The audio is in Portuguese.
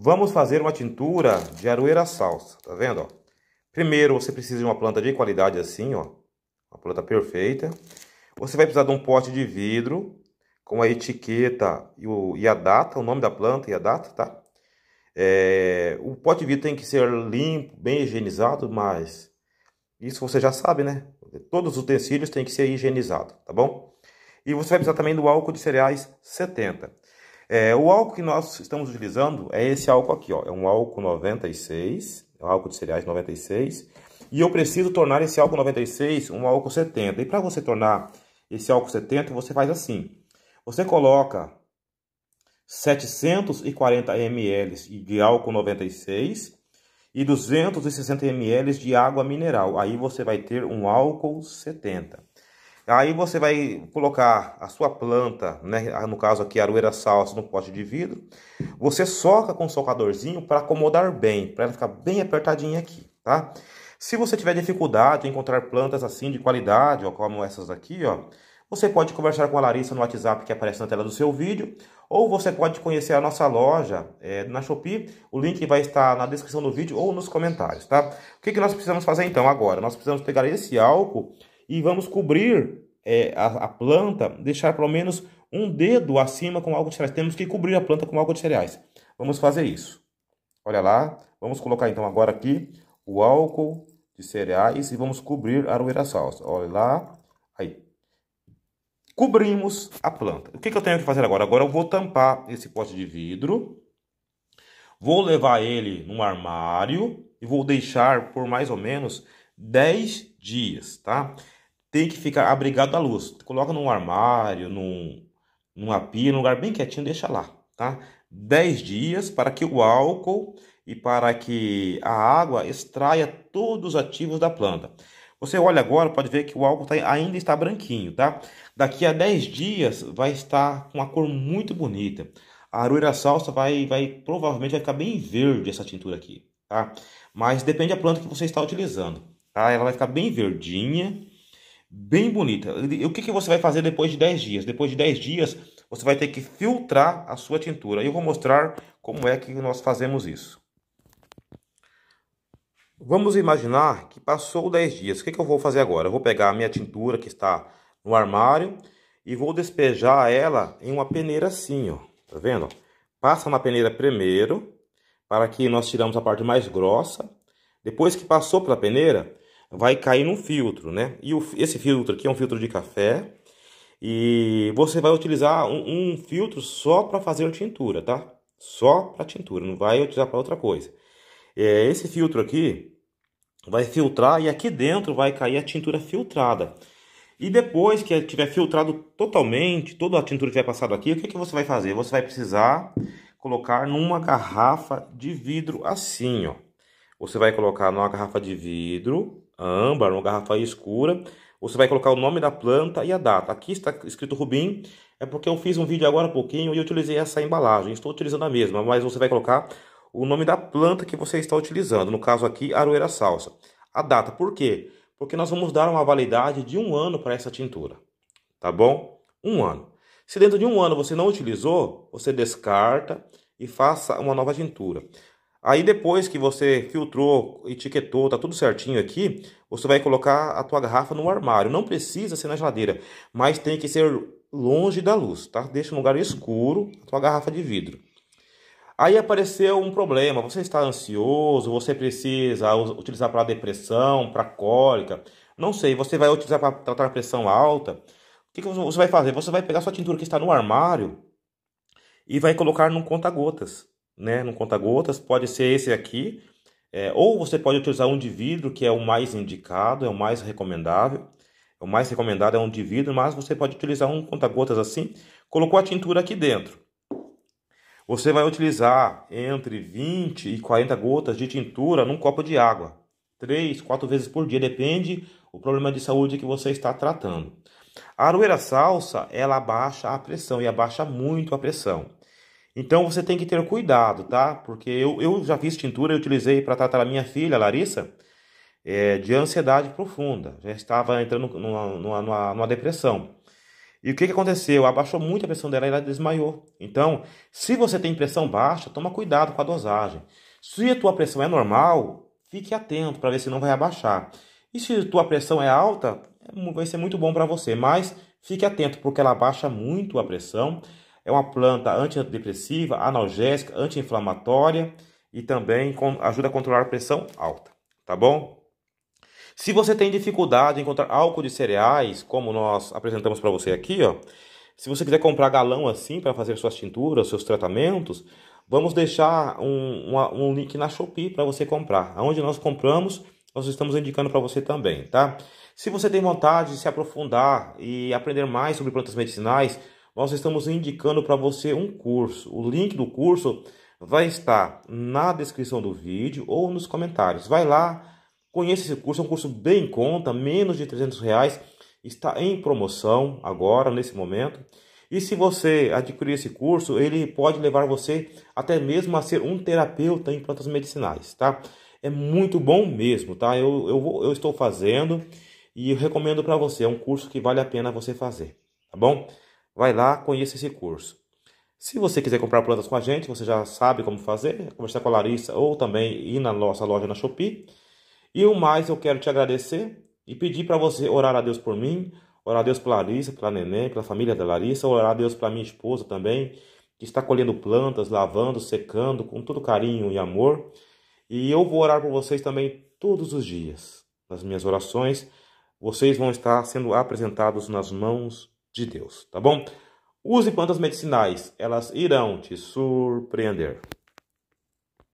Vamos fazer uma tintura de aroeira salsa, tá vendo? Ó? Primeiro você precisa de uma planta de qualidade assim, ó, uma planta perfeita. Você vai precisar de um pote de vidro com a etiqueta e, o, e a data, o nome da planta e a data, tá? É, o pote de vidro tem que ser limpo, bem higienizado, mas isso você já sabe, né? Todos os utensílios têm que ser higienizados, tá bom? E você vai precisar também do álcool de cereais 70. É, o álcool que nós estamos utilizando é esse álcool aqui, ó. É um álcool 96, é um álcool de cereais 96. E eu preciso tornar esse álcool 96 um álcool 70. E para você tornar esse álcool 70, você faz assim. Você coloca 740 ml de álcool 96 e 260 ml de água mineral. Aí você vai ter um álcool 70. Aí você vai colocar a sua planta, né, no caso aqui a aroeira salsa, no pote de vidro. Você soca com um socadorzinho para acomodar bem, para ela ficar bem apertadinha aqui, tá? Se você tiver dificuldade em encontrar plantas assim de qualidade, ó, como essas aqui, ó, você pode conversar com a Larissa no WhatsApp que aparece na tela do seu vídeo, ou você pode conhecer a nossa loja é, na Shopee, o link vai estar na descrição do vídeo ou nos comentários, tá? O que, que nós precisamos fazer então agora? Nós precisamos pegar esse álcool e vamos cobrir é, a, a, planta, deixar pelo menos um dedo acima com algo de cereais. Temos que cobrir a planta com algo de cereais. Vamos fazer isso. Olha lá, vamos colocar então agora aqui o álcool de cereais e vamos cobrir a aroeira salsa. Olha lá, aí. Cobrimos a planta. O que, que eu tenho que fazer agora? Agora eu vou tampar esse pote de vidro, vou levar ele num armário e vou deixar por mais ou menos 10 dias, tá? tem que ficar abrigado da luz. Coloca num armário, num, numa pia, num lugar bem quietinho, deixa lá, tá? 10 dias para que o álcool e para que a água extraia todos os ativos da planta. Você olha agora, pode ver que o álcool tá, ainda está branquinho, tá? Daqui a 10 dias vai estar com uma cor muito bonita. A aroeira salsa vai, vai provavelmente vai ficar bem verde essa tintura aqui, tá? Mas depende da planta que você está utilizando, tá? Ela vai ficar bem verdinha, bem bonita. E o que, que você vai fazer depois de 10 dias? Depois de 10 dias, você vai ter que filtrar a sua tintura. Eu vou mostrar como é que nós fazemos isso. Vamos imaginar que passou 10 dias. O que, que eu vou fazer agora? Eu vou pegar a minha tintura que está no armário e vou despejar ela em uma peneira assim, ó. Tá vendo? Passa na peneira primeiro, para que nós tiramos a parte mais grossa. Depois que passou pela peneira, vai cair num filtro, né? E o, esse filtro aqui é um filtro de café e você vai utilizar um, um filtro só para fazer a tintura, tá? Só para tintura, não vai utilizar para outra coisa. É, esse filtro aqui vai filtrar e aqui dentro vai cair a tintura filtrada. E depois que tiver filtrado totalmente, toda a tintura tiver passado aqui, o que, que você vai fazer? Você vai precisar colocar numa garrafa de vidro assim, ó. Você vai colocar numa garrafa de vidro âmbar, uma garrafa escura. Você vai colocar o nome da planta e a data. Aqui está escrito Rubim, é porque eu fiz um vídeo agora há pouquinho e utilizei essa embalagem. Estou utilizando a mesma, mas você vai colocar o nome da planta que você está utilizando. No caso aqui, Aroeira Salsa. A data, por quê? Porque nós vamos dar uma validade de um ano para essa tintura. Tá bom? Um ano. Se dentro de um ano você não utilizou, você descarta e faça uma nova tintura. Aí depois que você filtrou, etiquetou, tá tudo certinho aqui, você vai colocar a tua garrafa no armário. Não precisa ser na geladeira, mas tem que ser longe da luz, tá? Deixa um lugar escuro a tua garrafa de vidro. Aí apareceu um problema, você está ansioso, você precisa utilizar para depressão, para cólica, não sei, você vai utilizar para tratar a pressão alta. O que, que você vai fazer? Você vai pegar sua tintura que está no armário e vai colocar num conta-gotas né, num conta-gotas, pode ser esse aqui, é, ou você pode utilizar um de vidro, que é o mais indicado, é o mais recomendável. O mais recomendado é um de vidro, mas você pode utilizar um conta-gotas assim. Colocou a tintura aqui dentro. Você vai utilizar entre 20 e 40 gotas de tintura num copo de água. três, quatro vezes por dia, depende o problema de saúde que você está tratando. A aroeira salsa, ela abaixa a pressão e abaixa muito a pressão. Então você tem que ter cuidado, tá? Porque eu, eu já fiz tintura, e utilizei para tratar a minha filha, Larissa, é, de ansiedade profunda. Já estava entrando numa, numa, numa depressão. E o que, que aconteceu? Abaixou muito a pressão dela e ela desmaiou. Então, se você tem pressão baixa, toma cuidado com a dosagem. Se a tua pressão é normal, fique atento para ver se não vai abaixar. E se a tua pressão é alta, vai ser muito bom para você, mas fique atento porque ela abaixa muito a pressão é uma planta antidepressiva, analgésica, anti-inflamatória e também ajuda a controlar a pressão alta, tá bom? Se você tem dificuldade em encontrar álcool de cereais, como nós apresentamos para você aqui, ó, se você quiser comprar galão assim para fazer suas tinturas, seus tratamentos, vamos deixar um, um link na Shopee para você comprar. Aonde nós compramos, nós estamos indicando para você também, tá? Se você tem vontade de se aprofundar e aprender mais sobre plantas medicinais, nós estamos indicando para você um curso. O link do curso vai estar na descrição do vídeo ou nos comentários. Vai lá, conheça esse curso, é um curso bem em conta, menos de 300 reais, está em promoção agora, nesse momento. E se você adquirir esse curso, ele pode levar você até mesmo a ser um terapeuta em plantas medicinais, tá? É muito bom mesmo, tá? Eu, eu, eu estou fazendo e recomendo para você. É um curso que vale a pena você fazer, tá bom? vai lá, conheça esse curso. Se você quiser comprar plantas com a gente, você já sabe como fazer, é conversar com a Larissa ou também ir na nossa loja na Shopee. E o mais, eu quero te agradecer e pedir para você orar a Deus por mim, orar a Deus pela Larissa, pela Neném, pela família da Larissa, orar a Deus pela minha esposa também, que está colhendo plantas, lavando, secando, com todo carinho e amor. E eu vou orar por vocês também todos os dias. Nas minhas orações, vocês vão estar sendo apresentados nas mãos de Deus, tá bom? Use plantas medicinais, elas irão te surpreender.